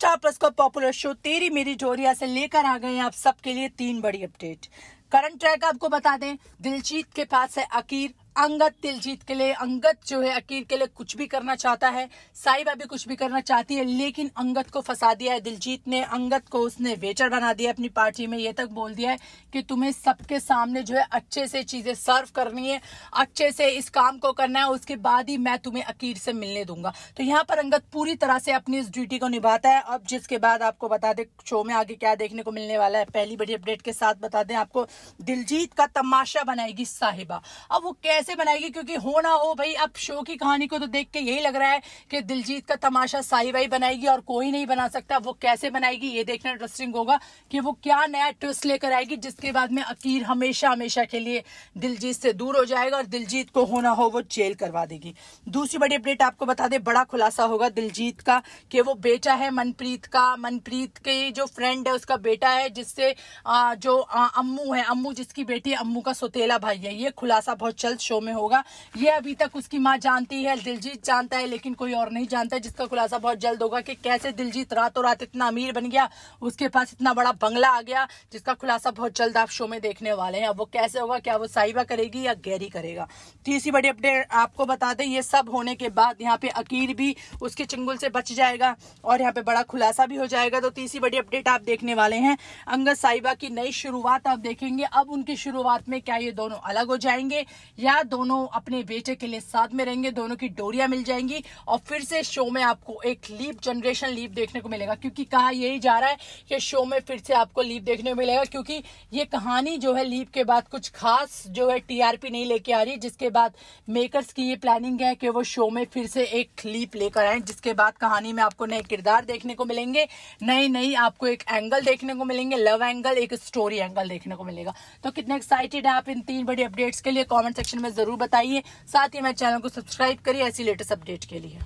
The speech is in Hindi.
स्टार प्लस का पॉपुलर शो तेरी मेरी जोरिया से लेकर आ गए आप सबके लिए तीन बड़ी अपडेट करंट ट्रैक आपको बता दें दिलजीत के पास है अकीर अंगद दिलजीत के लिए अंगद जो है अकीर के लिए कुछ भी करना चाहता है साहिबा भी कुछ भी करना चाहती है लेकिन अंगद को फंसा दिया है दिलजीत ने अंगद को उसने वेचर बना दिया अपनी पार्टी में ये तक बोल दिया है कि तुम्हें सबके सामने जो है अच्छे से चीज़ें सर्व करनी है अच्छे से इस काम को करना है उसके बाद ही मैं तुम्हें अकीर से मिलने दूंगा तो यहाँ पर अंगद पूरी तरह से अपनी इस ड्यूटी को निभाता है अब जिसके बाद आपको बता दे शो में आगे क्या देखने को मिलने वाला है पहली बड़ी अपडेट के साथ बता दें आपको दिलजीत का तमाशा बनाएगी साहिबा अब वो कह कैसे बनाएगी क्योंकि हो ना हो भाई अब शो की कहानी को तो देख के यही लग रहा है कि दिलजीत का तमाशा साई बाई बनाएगी और कोई नहीं बना सकता वो कैसे बनाएगी ये देखना इंटरेस्टिंग होगा कि वो क्या नया ट्विस्ट लेकर आएगी जिसके बाद में अकीर हमेशा हमेशा के लिए दिलजीत से दूर हो जाएगा और दिलजीत को होना हो वो जेल करवा देगी दूसरी बड़ी अपडेट आपको बता दे बड़ा खुलासा होगा दिलजीत का कि वो बेटा है मनप्रीत का मनप्रीत के जो फ्रेंड है उसका बेटा है जिससे जो अम्मू है अम्मू जिसकी बेटी है अम्मू का सोतेला भाई है ये खुलासा बहुत जल्द शो में होगा ये अभी तक उसकी माँ जानती है दिलजीत जानता है लेकिन कोई और नहीं जानता जिसका खुलासा बहुत जल्द होगा कि कैसे दिलजीत रातों रात इतना अमीर बन गया उसके पास इतना बड़ा बंगला आ गया जिसका खुलासा बहुत जल्द आप शो में देखने वाले हैं अब वो कैसे होगा क्या वो साहिबा करेगी या गैरी करेगा तीसरी तो बड़ी अपडेट आपको बता दें ये सब होने के बाद यहाँ पे अकीर भी उसके चंगुल से बच जाएगा और यहाँ पे बड़ा खुलासा भी हो जाएगा तो तीसरी बड़ी अपडेट आप देखने वाले हैं अंगद साहिबा की नई शुरुआत आप देखेंगे अब उनकी शुरुआत में क्या ये दोनों अलग हो जाएंगे या किया दोनों अपने बेटे के लिए साथ में रहेंगे दोनों की डोरिया मिल जाएंगी और फिर से शो में आपको एक लीप जनरेशन लीप देखने को मिलेगा क्योंकि कहा यही जा रहा है कि शो में फिर से आपको लीप देखने को मिलेगा क्योंकि ये कहानी जो है लीप के बाद कुछ खास जो है टीआरपी नहीं लेके आ रही जिसके बाद मेकर्स की ये प्लानिंग है कि वो शो में फिर से एक लीप लेकर आए जिसके बाद कहानी में आपको नए किरदार देखने को मिलेंगे नई नई आपको एक एंगल देखने को मिलेंगे लव एंगल एक स्टोरी एंगल देखने को मिलेगा तो कितने एक्साइटेड है आप इन तीन बड़ी अपडेट्स के लिए कॉमेंट सेक्शन में हमें जरूर बताइए साथ ही हमारे चैनल को सब्सक्राइब करिए ऐसी लेटेस्ट अपडेट के लिए